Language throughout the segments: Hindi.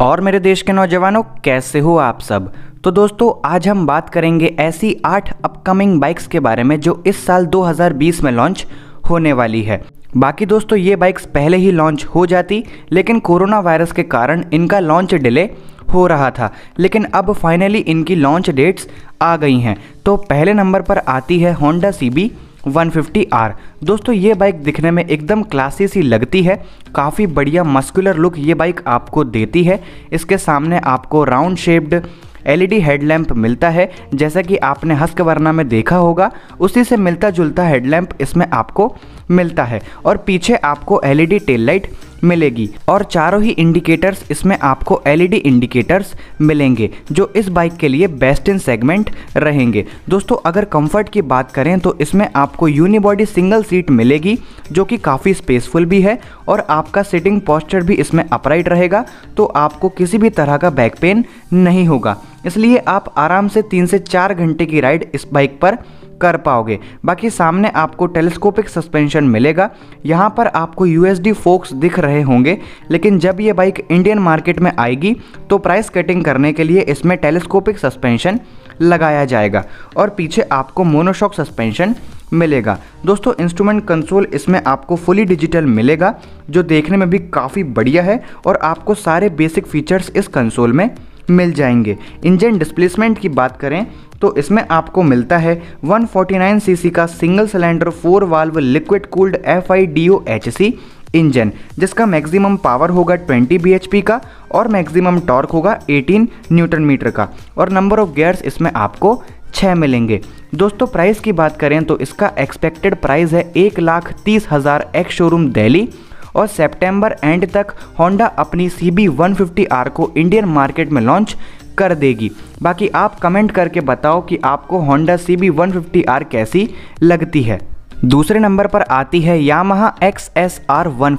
और मेरे देश के नौजवानों कैसे हो आप सब तो दोस्तों आज हम बात करेंगे ऐसी आठ अपकमिंग बाइक्स के बारे में जो इस साल 2020 में लॉन्च होने वाली है बाकी दोस्तों ये बाइक्स पहले ही लॉन्च हो जाती लेकिन कोरोना वायरस के कारण इनका लॉन्च डिले हो रहा था लेकिन अब फाइनली इनकी लॉन्च डेट्स आ गई हैं तो पहले नंबर पर आती है होंडा सी 150R दोस्तों ये बाइक दिखने में एकदम क्लासी सी लगती है काफ़ी बढ़िया मस्कुलर लुक ये बाइक आपको देती है इसके सामने आपको राउंड शेप्ड एलईडी हेडलैम्प मिलता है जैसा कि आपने हस्क वरना में देखा होगा उसी से मिलता जुलता हेडलैम्प इसमें आपको मिलता है और पीछे आपको एलईडी टेल लाइट मिलेगी और चारों ही इंडिकेटर्स इसमें आपको एलईडी इंडिकेटर्स e मिलेंगे जो इस बाइक के लिए बेस्ट इन सेगमेंट रहेंगे दोस्तों अगर कंफर्ट की बात करें तो इसमें आपको यूनिबॉडी सिंगल सीट मिलेगी जो कि काफ़ी स्पेसफुल भी है और आपका सिटिंग पॉस्चर भी इसमें अपराइट रहेगा तो आपको किसी भी तरह का बैक पेन नहीं होगा इसलिए आप आराम से तीन से चार घंटे की राइड इस बाइक पर कर पाओगे बाकी सामने आपको टेलीस्कोपिक सस्पेंशन मिलेगा यहाँ पर आपको यू एस फोक्स दिख रहे होंगे लेकिन जब ये बाइक इंडियन मार्केट में आएगी तो प्राइस कटिंग करने के लिए इसमें टेलीस्कोपिक सस्पेंशन लगाया जाएगा और पीछे आपको मोनोशॉक सस्पेंशन मिलेगा दोस्तों इंस्ट्रूमेंट कंसोल इसमें आपको फुली डिजिटल मिलेगा जो देखने में भी काफ़ी बढ़िया है और आपको सारे बेसिक फीचर्स इस कंसोल में मिल जाएंगे इंजन डिस्प्लेसमेंट की बात करें तो इसमें आपको मिलता है 149 सीसी का single cylinder four valve liquid cooled F I D O H C engine जिसका मैक्सिमम पावर होगा 20 बी का और मैक्सिमम टॉर्क होगा 18 न्यूटन मीटर का और नंबर ऑफ गियर्स इसमें आपको छः मिलेंगे दोस्तों प्राइस की बात करें तो इसका एक्सपेक्टेड प्राइस है एक लाख तीस हज़ार एक्स शोरूम दिल्ली और सेप्टेम्बर एंड तक होंडा अपनी सी बी को इंडियन मार्केट में लॉन्च कर देगी बाकी आप कमेंट करके बताओ कि आपको होंडा सी बी कैसी लगती है दूसरे नंबर पर आती है Yamaha X S R one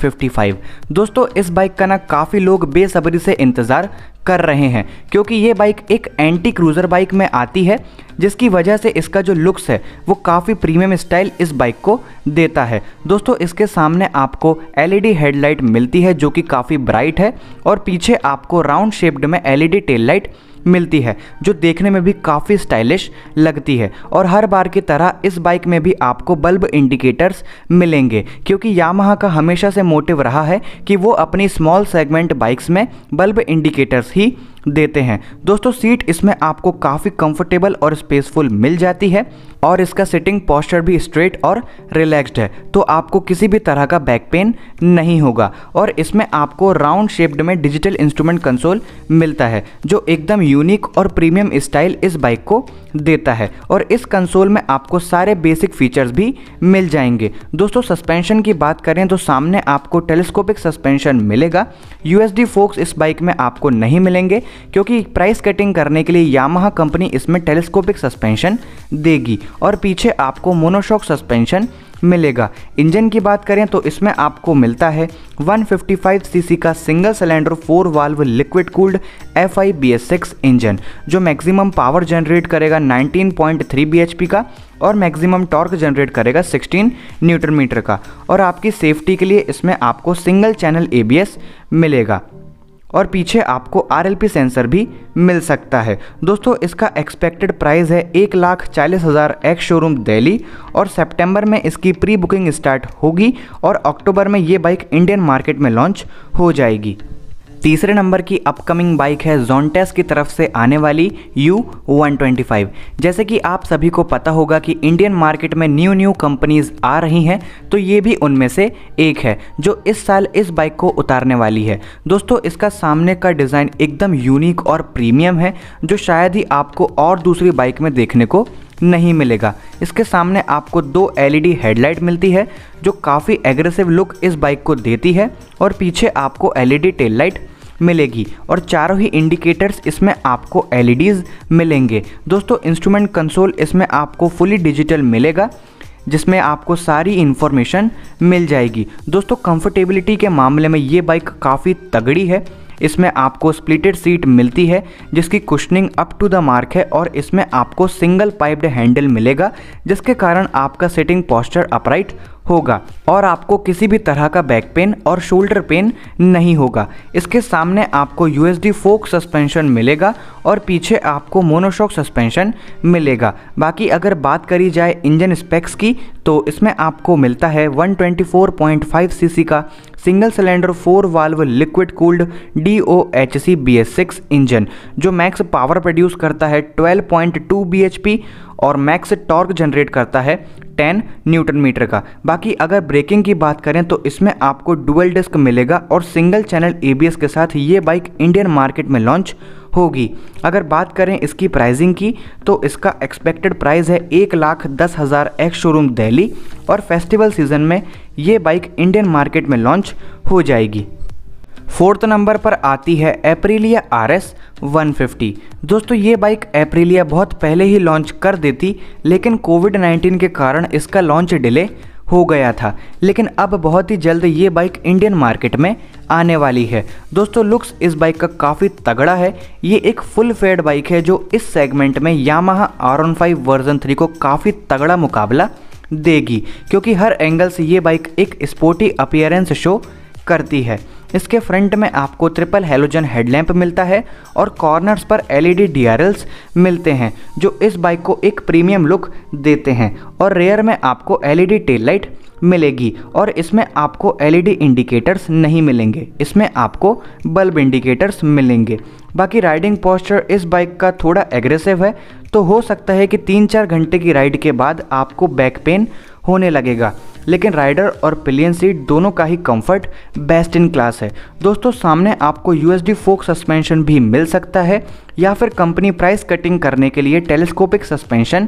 दोस्तों इस बाइक का ना काफ़ी लोग बेसब्री से इंतज़ार कर रहे हैं क्योंकि ये बाइक एक एंटी क्रूज़र बाइक में आती है जिसकी वजह से इसका जो लुक्स है वो काफ़ी प्रीमियम स्टाइल इस बाइक को देता है दोस्तों इसके सामने आपको एलईडी हेडलाइट e मिलती है जो कि काफ़ी ब्राइट है और पीछे आपको राउंड शेप्ड में एलईडी टेल लाइट मिलती है जो देखने में भी काफ़ी स्टाइलिश लगती है और हर बार की तरह इस बाइक में भी आपको बल्ब इंडिकेटर्स मिलेंगे क्योंकि यामहा का हमेशा से मोटिव रहा है कि वो अपनी स्मॉल सेगमेंट बाइक्स में बल्ब इंडिकेटर्स ही देते हैं दोस्तों सीट इसमें आपको काफ़ी कंफर्टेबल और स्पेसफुल मिल जाती है और इसका सिटिंग पॉस्चर भी स्ट्रेट और रिलैक्स्ड है तो आपको किसी भी तरह का बैक पेन नहीं होगा और इसमें आपको राउंड शेप्ड में डिजिटल इंस्ट्रूमेंट कंसोल मिलता है जो एकदम यूनिक और प्रीमियम स्टाइल इस बाइक को देता है और इस कंसोल में आपको सारे बेसिक फीचर्स भी मिल जाएंगे दोस्तों सस्पेंशन की बात करें तो सामने आपको टेलीस्कोपिक सस्पेंशन मिलेगा यू एस फोक्स इस बाइक में आपको नहीं मिलेंगे क्योंकि प्राइस कटिंग करने के लिए यामहा कंपनी इसमें टेलीस्कोपिक सस्पेंशन देगी और पीछे आपको मोनोशॉक सस्पेंशन मिलेगा इंजन की बात करें तो इसमें आपको मिलता है 155 सीसी का single cylinder four valve liquid cooled F I B S six engine जो मैक्सिमम पावर जनरेट करेगा 19.3 bhp का और मैक्सिमम टॉर्क जनरेट करेगा 16 न्यूटन मीटर का और आपकी सेफ्टी के लिए इसमें आपको सिंगल चैनल ए मिलेगा और पीछे आपको आर सेंसर भी मिल सकता है दोस्तों इसका एक्सपेक्टेड प्राइस है एक लाख चालीस हज़ार एक्स शोरूम दिल्ली और सितंबर में इसकी प्री बुकिंग स्टार्ट होगी और अक्टूबर में ये बाइक इंडियन मार्केट में लॉन्च हो जाएगी तीसरे नंबर की अपकमिंग बाइक है जोनटेस की तरफ से आने वाली यू जैसे कि आप सभी को पता होगा कि इंडियन मार्केट में न्यू न्यू कंपनीज आ रही हैं तो ये भी उनमें से एक है जो इस साल इस बाइक को उतारने वाली है दोस्तों इसका सामने का डिज़ाइन एकदम यूनिक और प्रीमियम है जो शायद ही आपको और दूसरी बाइक में देखने को नहीं मिलेगा इसके सामने आपको दो एलईडी हेडलाइट e मिलती है जो काफ़ी एग्रेसिव लुक इस बाइक को देती है और पीछे आपको एलईडी टेल लाइट मिलेगी और चारों ही इंडिकेटर्स इसमें आपको एल e मिलेंगे दोस्तों इंस्ट्रूमेंट कंसोल इसमें आपको फुली डिजिटल मिलेगा जिसमें आपको सारी इन्फॉर्मेशन मिल जाएगी दोस्तों कंफर्टेबिलिटी के मामले में ये बाइक काफ़ी तगड़ी है इसमें आपको स्प्लिटेड सीट मिलती है जिसकी cushioning up to the mark है और इसमें आपको सिंगल पाइप्ड हैंडल मिलेगा जिसके कारण आपका सिटिंग पॉस्चर अपराइट होगा और आपको किसी भी तरह का बैक पेन और शोल्डर पेन नहीं होगा इसके सामने आपको यू एस फोक सस्पेंशन मिलेगा और पीछे आपको मोनोशॉक सस्पेंशन मिलेगा बाकी अगर बात करी जाए इंजन स्पेक्स की तो इसमें आपको मिलता है 124.5 सीसी का single cylinder four valve liquid cooled D O H C B S six engine जो मैक्स पावर प्रोड्यूस करता है 12.2 बी एच पी और मैक्स टॉर्क जनरेट करता है टेन न्यूटन मीटर का बाकी अगर ब्रेकिंग की बात करें तो इसमें आपको डुअल डिस्क मिलेगा और सिंगल चैनल ए के साथ ये बाइक इंडियन मार्केट में लॉन्च होगी अगर बात करें इसकी प्राइसिंग की तो इसका एक्सपेक्टेड प्राइस है एक लाख दस हज़ार एक्स शोरूम दिल्ली और फेस्टिवल सीजन में ये बाइक इंडियन मार्केट में लॉन्च हो जाएगी फोर्थ नंबर पर आती है Aprilia R S one fifty दोस्तों ये बाइक एप्रिलिया बहुत पहले ही लॉन्च कर देती लेकिन कोविड नाइन्टीन के कारण इसका लॉन्च डिले हो गया था लेकिन अब बहुत ही जल्द ये बाइक इंडियन मार्केट में आने वाली है दोस्तों लुक्स इस बाइक का काफ़ी तगड़ा है ये एक फुल फेड बाइक है जो इस सेगमेंट में Yamaha R one five version three को काफ़ी तगड़ा मुकाबला देगी क्योंकि हर एंगल से ये बाइक एक स्पोर्टी अपियरेंस शो करती है इसके फ्रंट में आपको ट्रिपल हेलोजन हेडलैम्प मिलता है और कॉर्नर्स पर एलईडी डीआरएल्स e मिलते हैं जो इस बाइक को एक प्रीमियम लुक देते हैं और रेयर में आपको एलईडी टेल लाइट मिलेगी और इसमें आपको एलईडी इंडिकेटर्स e नहीं मिलेंगे इसमें आपको बल्ब इंडिकेटर्स मिलेंगे बाकी राइडिंग पोस्चर इस बाइक का थोड़ा एग्रेसिव है तो हो सकता है कि तीन चार घंटे की राइड के बाद आपको बैक पेन होने लगेगा लेकिन राइडर और पिलियन सीट दोनों का ही कंफर्ट बेस्ट इन क्लास है दोस्तों सामने आपको यूएसडी फोक सस्पेंशन भी मिल सकता है या फिर कंपनी प्राइस कटिंग करने के लिए टेलीस्कोपिक सस्पेंशन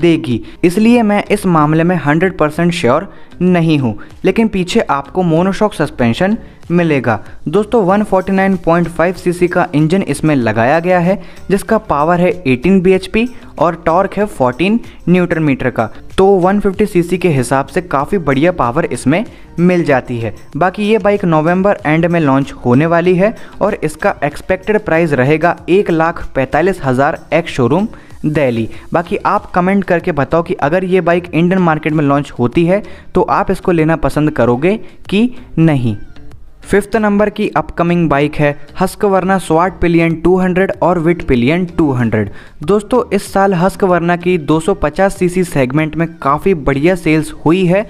देगी इसलिए मैं इस मामले में 100% परसेंट श्योर नहीं हूँ लेकिन पीछे आपको मोनोशॉक सस्पेंशन मिलेगा दोस्तों 149.5 सीसी का इंजन इसमें लगाया गया है जिसका पावर है 18 पी और टॉर्क है 14 न्यूटन मीटर का तो 150 सीसी के हिसाब से काफ़ी बढ़िया पावर इसमें मिल जाती है बाकी ये बाइक नवंबर एंड में लॉन्च होने वाली है और इसका एक्सपेक्टेड प्राइस रहेगा एक लाख पैंतालीस हज़ार एक्स शोरूम दिल्ली बाकी आप कमेंट करके बताओ कि अगर ये बाइक इंडियन मार्केट में लॉन्च होती है तो आप इसको लेना पसंद करोगे कि नहीं फिफ्थ नंबर की अपकमिंग बाइक है हस्क वर्ना स्वाट पिलियन 200 और विट पिलियन 200 दोस्तों इस साल हस्क वर्ना की 250 सीसी सेगमेंट में काफ़ी बढ़िया सेल्स हुई है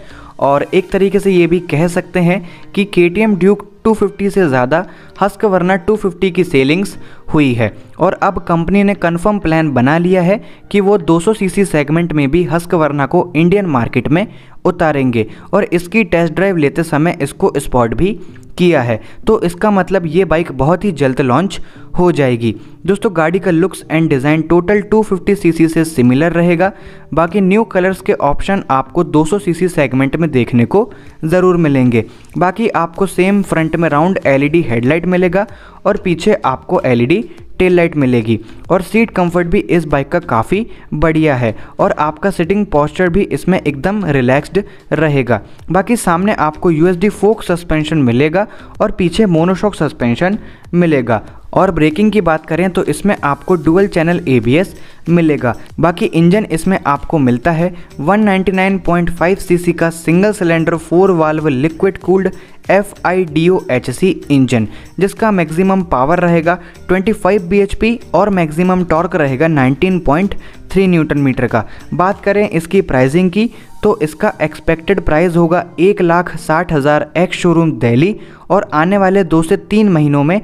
और एक तरीके से ये भी कह सकते हैं कि के ड्यूक 250 से ज़्यादा हस्क वर्ना 250 की सेलिंग्स हुई है और अब कंपनी ने कंफर्म प्लान बना लिया है कि वो 200 सीसी सेगमेंट में भी हस्क वर्ना को इंडियन मार्केट में उतारेंगे और इसकी टेस्ट ड्राइव लेते समय इसको स्पॉट भी किया है तो इसका मतलब ये बाइक बहुत ही जल्द लॉन्च हो जाएगी दोस्तों गाड़ी का looks and design total 250 cc से सिमिलर रहेगा बाकी न्यू कलर्स के ऑप्शन आपको 200 सीसी सेगमेंट में देखने को ज़रूर मिलेंगे बाकी आपको सेम फ्रंट में राउंड एलईडी हेडलाइट मिलेगा और पीछे आपको एलईडी टेल लाइट मिलेगी और सीट कंफर्ट भी इस बाइक का काफ़ी बढ़िया है और आपका सिटिंग पॉस्चर भी इसमें एकदम रिलैक्स्ड रहेगा बाकी सामने आपको यू एस फोक सस्पेंशन मिलेगा और पीछे मोनोशॉक सस्पेंशन मिलेगा और ब्रेकिंग की बात करें तो इसमें आपको डुअल चैनल एबीएस मिलेगा बाकी इंजन इसमें आपको मिलता है 199.5 सीसी का single cylinder four valve liquid cooled F I D O H C engine जिसका मैक्सिमम पावर रहेगा 25 पी और मैक्सिमम टॉर्क रहेगा 19.3 न्यूटन मीटर का बात करें इसकी प्राइसिंग की तो इसका एक्सपेक्टेड प्राइस होगा एक लाख साठ हज़ार एक्स शोरूम दिल्ली और आने वाले दो से तीन महीनों में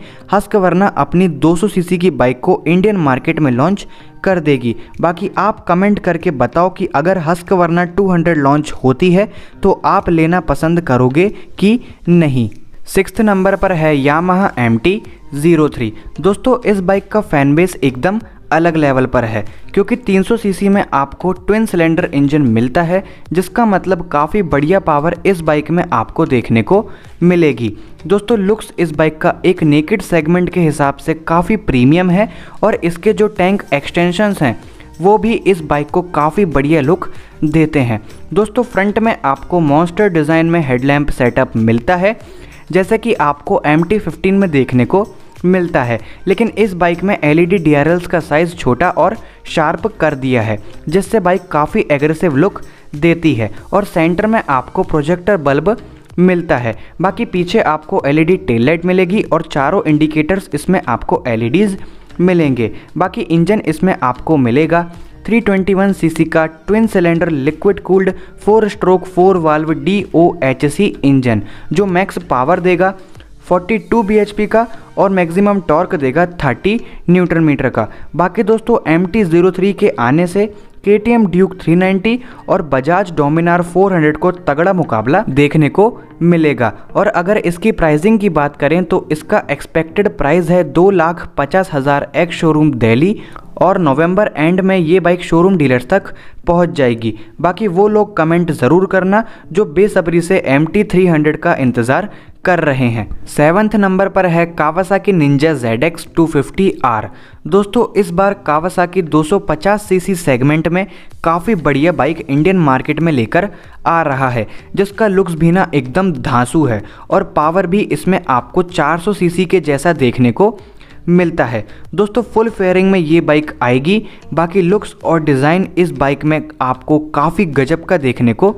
वर्ना अपनी 200 सीसी की बाइक को इंडियन मार्केट में लॉन्च कर देगी बाकी आप कमेंट करके बताओ कि अगर हस्क वर्ना टू लॉन्च होती है तो आप लेना पसंद करोगे कि नहीं सिक्स नंबर पर है Yamaha M T zero three दोस्तों इस बाइक का फैन बेस एकदम अलग लेवल पर है क्योंकि 300 सीसी में आपको ट्विन सिलेंडर इंजन मिलता है जिसका मतलब काफ़ी बढ़िया पावर इस बाइक में आपको देखने को मिलेगी दोस्तों लुक्स इस बाइक का एक नेकेड सेगमेंट के हिसाब से काफ़ी प्रीमियम है और इसके जो टैंक एक्सटेंशंस हैं वो भी इस बाइक को काफ़ी बढ़िया लुक देते हैं दोस्तों फ्रंट में आपको मॉन्स्टर डिज़ाइन में हेडलैम्प सेटअप मिलता है जैसे कि आपको एम टी में देखने को मिलता है लेकिन इस बाइक में एल ई e का साइज़ छोटा और शार्प कर दिया है जिससे बाइक काफ़ी एग्रेसिव लुक देती है और सेंटर में आपको प्रोजेक्टर बल्ब मिलता है बाकी पीछे आपको एलईडी टेल लाइट मिलेगी और चारों इंडिकेटर्स इसमें आपको एल e मिलेंगे बाकी इंजन इसमें आपको मिलेगा 321 सीसी का twin cylinder liquid cooled four stroke four valve D O H C engine जो मैक्स पावर देगा 42 bhp का और मैक्सिमम टॉर्क देगा 30 न्यूटन मीटर का बाकी दोस्तों एम टी के आने से के टी एम ड्यूक 390 और बजाज डोमिनार 400 को तगड़ा मुकाबला देखने को मिलेगा और अगर इसकी प्राइसिंग की बात करें तो इसका एक्सपेक्टेड प्राइस है दो लाख पचास हज़ार एक्स शोरूम दिल्ली और नवंबर एंड में ये बाइक शोरूम डीलर तक पहुंच जाएगी बाकी वो लोग कमेंट ज़रूर करना जो बेसब्री से एम टी थ्री हंड्रेड का इंतज़ार कर रहे हैं सेवन्थ नंबर पर है Kawasaki Ninja Z X two R दोस्तों इस बार कावासा की 250 सीसी सेगमेंट में काफ़ी बढ़िया बाइक इंडियन मार्केट में लेकर आ रहा है जिसका लुक्स भी ना एकदम धांसू है और पावर भी इसमें आपको 400 सीसी के जैसा देखने को मिलता है दोस्तों फुल फेयरिंग में ये बाइक आएगी बाकी लुक्स और डिज़ाइन इस बाइक में आपको काफ़ी गजब का देखने को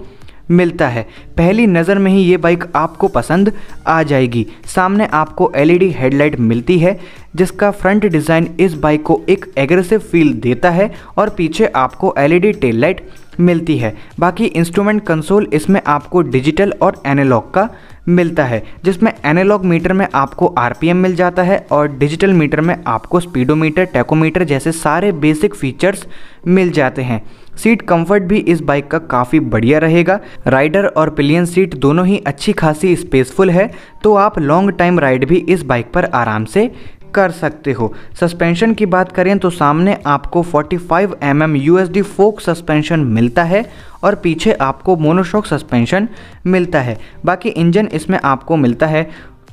मिलता है पहली नज़र में ही ये बाइक आपको पसंद आ जाएगी सामने आपको एलईडी हेडलाइट मिलती है जिसका फ्रंट डिज़ाइन इस बाइक को एक एग्रेसिव फील देता है और पीछे आपको एलईडी टेल लाइट मिलती है बाकी इंस्ट्रूमेंट कंसोल इसमें आपको डिजिटल और एनालॉग का मिलता है जिसमें एनालॉग मीटर में आपको आरपीएम मिल जाता है और डिजिटल मीटर में आपको स्पीडोमीटर टैकोमीटर जैसे सारे बेसिक फीचर्स मिल जाते हैं सीट कंफर्ट भी इस बाइक का काफ़ी बढ़िया रहेगा राइडर और पिलियन सीट दोनों ही अच्छी खासी स्पेसफुल है तो आप लॉन्ग टाइम राइड भी इस बाइक पर आराम से कर सकते हो सस्पेंशन की बात करें तो सामने आपको 45 M M U S D fork suspension मिलता है और पीछे आपको मोनोशॉक सस्पेंशन मिलता है बाकी इंजन इसमें आपको मिलता है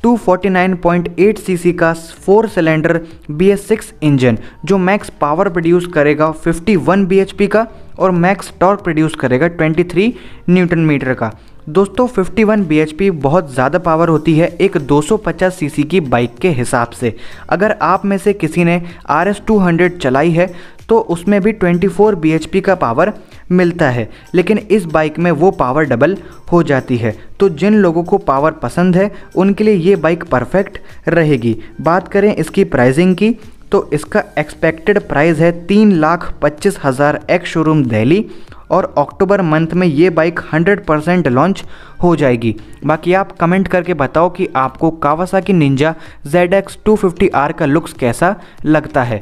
249.8 सीसी का four cylinder B S six engine जो मैक्स पावर प्रोड्यूस करेगा 51 bhp का और मैक्स टॉर्क प्रोड्यूस करेगा 23 न्यूटन मीटर का दोस्तों 51 वन बहुत ज़्यादा पावर होती है एक 250 सीसी की बाइक के हिसाब से अगर आप में से किसी ने आर एस चलाई है तो उसमें भी 24 bhp का पावर मिलता है लेकिन इस बाइक में वो पावर डबल हो जाती है तो जिन लोगों को पावर पसंद है उनके लिए ये बाइक परफेक्ट रहेगी बात करें इसकी प्राइसिंग की तो इसका एक्सपेक्टेड प्राइस है तीन लाख पच्चीस हज़ार एक्स शोरूम दिल्ली और अक्टूबर मंथ में ये बाइक 100 परसेंट लॉन्च हो जाएगी बाकी आप कमेंट करके बताओ कि आपको Kawasaki Ninja Z X two का लुक्स कैसा लगता है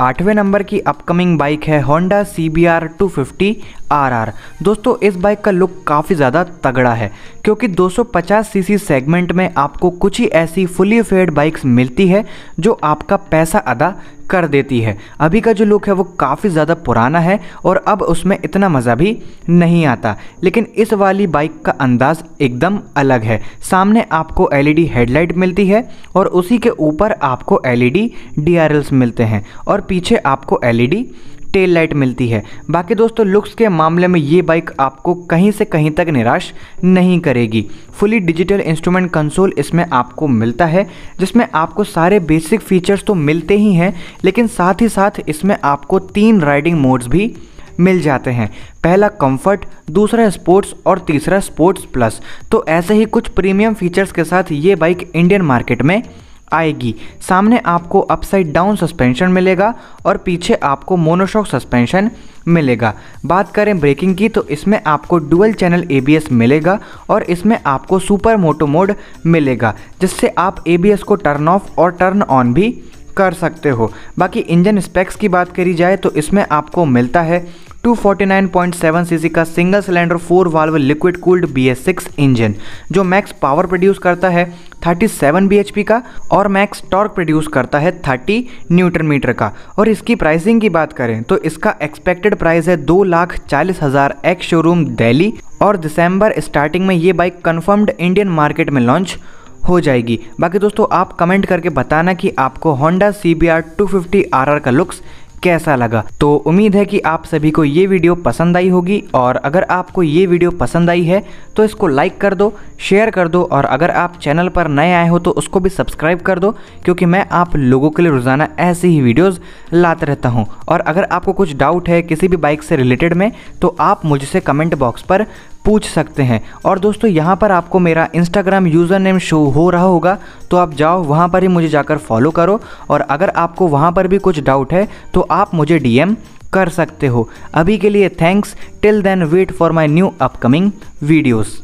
आठवें नंबर की अपकमिंग बाइक है Honda C B R two fifty R दोस्तों इस बाइक का लुक काफ़ी ज़्यादा तगड़ा है क्योंकि 250 सीसी सेगमेंट में आपको कुछ ही ऐसी फुली फेड बाइक्स मिलती है जो आपका पैसा अदा कर देती है अभी का जो लुक है वो काफ़ी ज़्यादा पुराना है और अब उसमें इतना मज़ा भी नहीं आता लेकिन इस वाली बाइक का अंदाज़ एकदम अलग है सामने आपको एलईडी हेडलाइट मिलती है और उसी के ऊपर आपको एलईडी डीआरएल्स मिलते हैं और पीछे आपको एलईडी टेल लाइट मिलती है बाकी दोस्तों लुक्स के मामले में ये बाइक आपको कहीं से कहीं तक निराश नहीं करेगी फुली डिजिटल इंस्ट्रूमेंट कंसोल इसमें आपको मिलता है जिसमें आपको सारे बेसिक फीचर्स तो मिलते ही हैं लेकिन साथ ही साथ इसमें आपको तीन राइडिंग मोड्स भी मिल जाते हैं पहला कंफर्ट दूसरा स्पोर्ट्स और तीसरा स्पोर्ट्स प्लस तो ऐसे ही कुछ प्रीमियम फीचर्स के साथ ये बाइक इंडियन मार्केट में आएगी सामने आपको अपसाइड डाउन सस्पेंशन मिलेगा और पीछे आपको मोनोशॉक सस्पेंशन मिलेगा बात करें ब्रेकिंग की तो इसमें आपको डुअल चैनल एबीएस मिलेगा और इसमें आपको सुपर मोटो मोड मिलेगा जिससे आप एबीएस को टर्न ऑफ और टर्न ऑन भी कर सकते हो बाकी इंजन स्पेक्स की बात करी जाए तो इसमें आपको मिलता है 249.7 सीसी का single cylinder four valve liquid cooled BS6 engine जो मैक्स पावर प्रोड्यूस करता है 37 bhp का और मैक्स टॉर्क प्रोड्यूस करता है 30 न्यूटन मीटर का और इसकी प्राइसिंग की बात करें तो इसका एक्सपेक्टेड प्राइस है दो लाख चालीस हज़ार एक्स शोरूम दिल्ली और दिसंबर स्टार्टिंग में ये बाइक कन्फर्म्ड इंडियन मार्केट में लॉन्च हो जाएगी बाकी दोस्तों आप कमेंट करके बताना कि आपको Honda C B R two fifty R R का लुक्स कैसा लगा तो उम्मीद है कि आप सभी को ये वीडियो पसंद आई होगी और अगर आपको ये वीडियो पसंद आई है तो इसको लाइक कर दो शेयर कर दो और अगर आप चैनल पर नए आए हो तो उसको भी सब्सक्राइब कर दो क्योंकि मैं आप लोगों के लिए रोज़ाना ऐसी ही वीडियोज़ लाते रहता हूँ और अगर आपको कुछ डाउट है किसी भी बाइक से रिलेटेड में तो आप मुझसे कमेंट बॉक्स पर पूछ सकते हैं और दोस्तों यहाँ पर आपको मेरा इंस्टाग्राम यूज़र नेम शो हो रहा होगा तो आप जाओ वहाँ पर ही मुझे जाकर फॉलो करो और अगर आपको वहाँ पर भी कुछ डाउट है तो आप मुझे डी कर सकते हो अभी के लिए thanks till then wait for my new upcoming videos